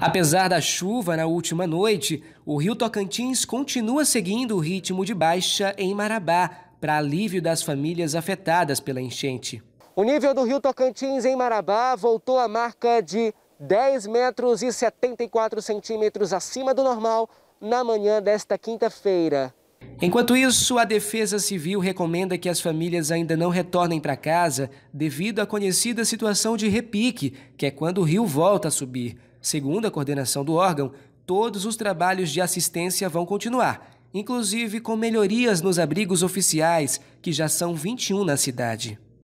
Apesar da chuva na última noite, o Rio Tocantins continua seguindo o ritmo de baixa em Marabá, para alívio das famílias afetadas pela enchente. O nível do Rio Tocantins em Marabá voltou à marca de 10 metros e 74 centímetros acima do normal na manhã desta quinta-feira. Enquanto isso, a Defesa Civil recomenda que as famílias ainda não retornem para casa devido à conhecida situação de repique, que é quando o rio volta a subir. Segundo a coordenação do órgão, todos os trabalhos de assistência vão continuar, inclusive com melhorias nos abrigos oficiais, que já são 21 na cidade.